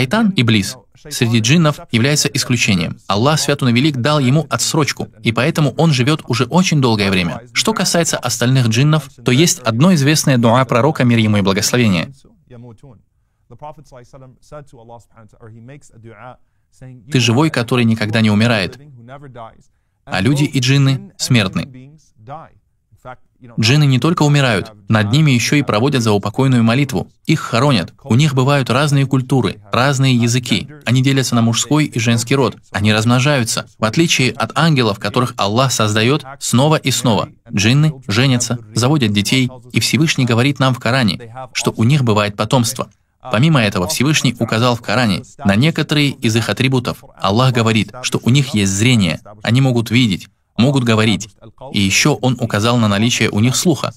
Шайтан, Иблис, среди джиннов является исключением. Аллах Свят и Велик дал ему отсрочку, и поэтому он живет уже очень долгое время. Что касается остальных джиннов, то есть одно известное дуа пророка, мир ему и благословение. Ты живой, который никогда не умирает. А люди и джинны смертны. Джины не только умирают, над ними еще и проводят за заупокойную молитву. Их хоронят. У них бывают разные культуры, разные языки. Они делятся на мужской и женский род. Они размножаются. В отличие от ангелов, которых Аллах создает снова и снова. Джинны женятся, заводят детей, и Всевышний говорит нам в Коране, что у них бывает потомство. Помимо этого, Всевышний указал в Коране на некоторые из их атрибутов. Аллах говорит, что у них есть зрение, они могут видеть, могут говорить. И еще он указал на наличие у них слуха.